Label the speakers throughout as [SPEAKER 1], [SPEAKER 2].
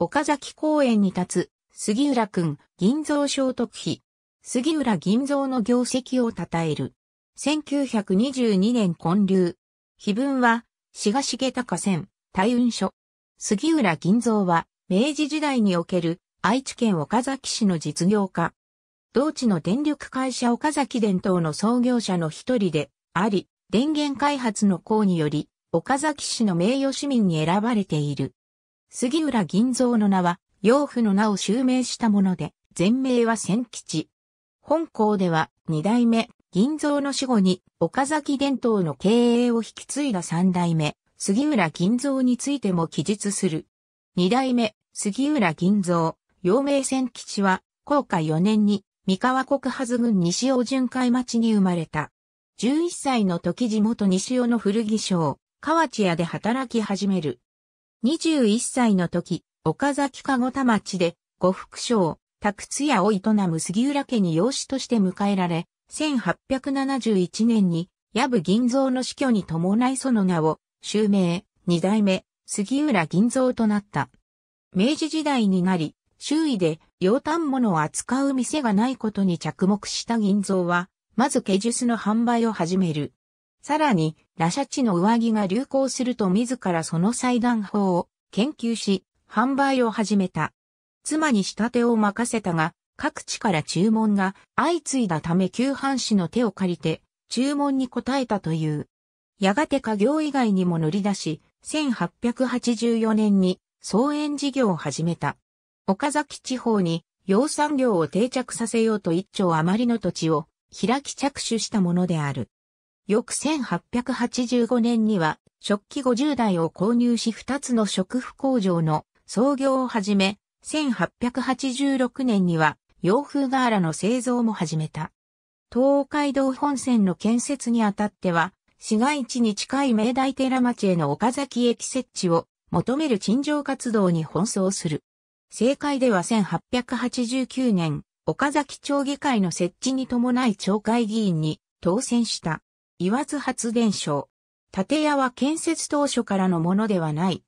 [SPEAKER 1] 岡崎公園に立つ、杉浦君、銀蔵聖徳碑。杉浦銀蔵の業績を称える。1922年建立。碑文は、志賀重隆線、大運書。杉浦銀蔵は、明治時代における愛知県岡崎市の実業家。同地の電力会社岡崎伝統の創業者の一人であり、電源開発の功により、岡崎市の名誉市民に選ばれている。杉浦銀蔵の名は、養父の名を襲名したもので、全名は千吉。本校では、二代目、銀蔵の死後に、岡崎伝統の経営を引き継いだ三代目、杉浦銀蔵についても記述する。二代目、杉浦銀蔵、陽明千吉は、高下4年に、三河国は郡西尾巡回町に生まれた。11歳の時地元西尾の古着商、河内屋で働き始める。21歳の時、岡崎籠田町で、呉服商、拓津屋を営む杉浦家に養子として迎えられ、1871年に、矢部銀蔵の死去に伴いその名を、襲名、二代目、杉浦銀蔵となった。明治時代になり、周囲で、洋端物を扱う店がないことに着目した銀蔵は、まずュ術の販売を始める。さらに、ラシャチの上着が流行すると自らその裁断法を研究し、販売を始めた。妻に仕立てを任せたが、各地から注文が相次いだため旧藩士の手を借りて、注文に応えたという。やがて家業以外にも乗り出し、1884年に創園事業を始めた。岡崎地方に養蚕業を定着させようと一丁余りの土地を開き着手したものである。翌1885年には、食器50台を購入し2つの食婦工場の創業を始め、1886年には洋風ガーラの製造も始めた。東海道本線の建設にあたっては、市街地に近い明大寺町への岡崎駅設置を求める陳情活動に奔走する。政界では1889年、岡崎町議会の設置に伴い町会議員に当選した。言わず発電所。建屋は建設当初からのものではない。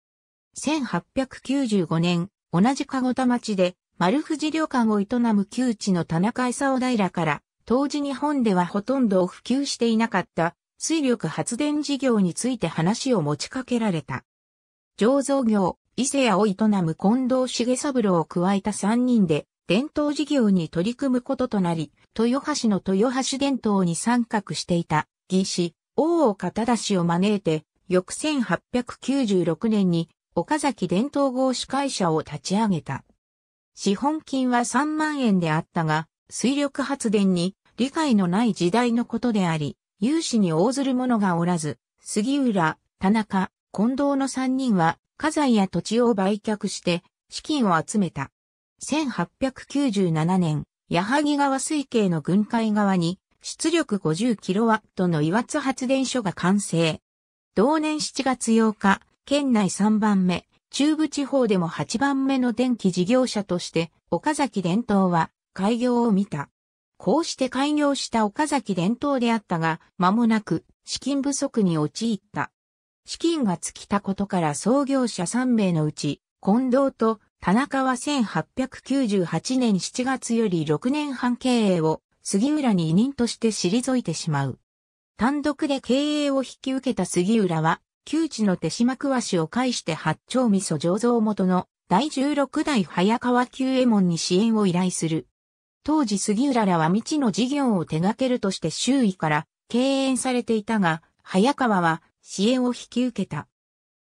[SPEAKER 1] 1895年、同じ籠田町で丸藤旅館を営む旧地の田中勲平から、当時日本ではほとんど普及していなかった水力発電事業について話を持ちかけられた。醸造業、伊勢屋を営む近藤重三郎を加えた3人で、伝統事業に取り組むこととなり、豊橋の豊橋伝統に参画していた義士、大岡出しを招いて、翌1896年に岡崎伝統合司会社を立ち上げた。資本金は3万円であったが、水力発電に理解のない時代のことであり、有志に応ずる者がおらず、杉浦、田中、近藤の3人は、家財や土地を売却して、資金を集めた。1897年、矢作川水系の軍海側に、出力 50kW の岩津発電所が完成。同年7月8日、県内3番目、中部地方でも8番目の電気事業者として、岡崎伝統は開業を見た。こうして開業した岡崎伝統であったが、間もなく資金不足に陥った。資金が尽きたことから創業者3名のうち、近藤と田中は1898年7月より6年半経営を杉浦に委任として退いてしまう。単独で経営を引き受けた杉浦は、旧知の手島桑氏を介して八丁味噌醸造元の第16代早川久右衛門に支援を依頼する。当時杉浦らは未知の事業を手掛けるとして周囲から敬遠されていたが、早川は支援を引き受けた。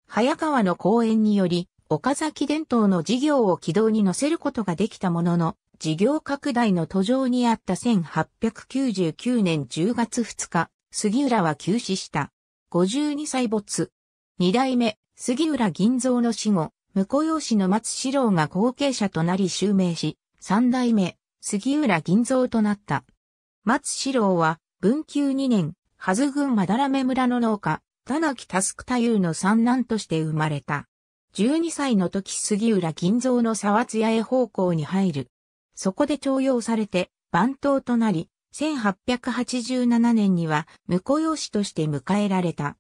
[SPEAKER 1] 早川の講演により、岡崎伝統の事業を軌道に乗せることができたものの、事業拡大の途上にあった1899年10月2日、杉浦は急死した。52歳没。二代目、杉浦銀蔵の死後、婿養子の松四郎が後継者となり襲名し、三代目、杉浦銀蔵となった。松四郎は、文久2年、はず郡まだらめ村の農家、田脇タスク太夫の三男として生まれた。12歳の時杉浦銀蔵の沢津屋へ奉公に入る。そこで徴用されて番頭となり、1887年には婿養子として迎えられた。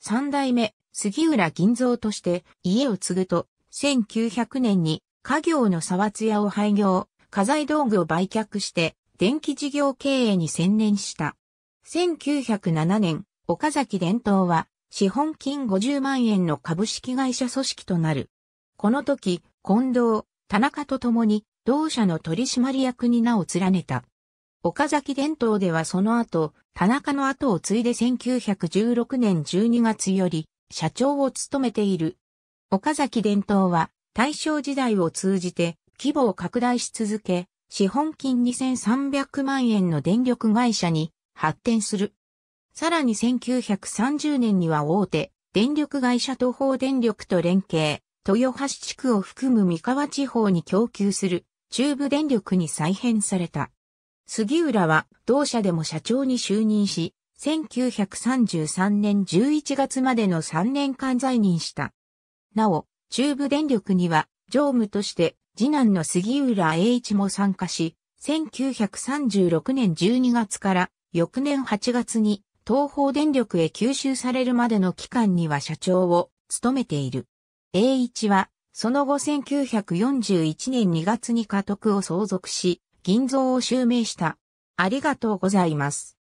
[SPEAKER 1] 三代目、杉浦銀蔵として家を継ぐと、1900年に家業の沢津屋を廃業、家財道具を売却して、電気事業経営に専念した。1907年、岡崎伝統は、資本金50万円の株式会社組織となる。この時、近藤、田中と共に、同社の取締役に名を連ねた。岡崎伝統ではその後、田中の後を継いで1916年12月より社長を務めている。岡崎伝統は大正時代を通じて規模を拡大し続け、資本金2300万円の電力会社に発展する。さらに1930年には大手電力会社東方電力と連携、豊橋地区を含む三河地方に供給する中部電力に再編された。杉浦は同社でも社長に就任し、1933年11月までの3年間在任した。なお、中部電力には常務として次男の杉浦栄一も参加し、1936年12月から翌年8月に東方電力へ吸収されるまでの期間には社長を務めている。栄一はその後1941年2月に家督を相続し、銀蔵を襲名した。ありがとうございます。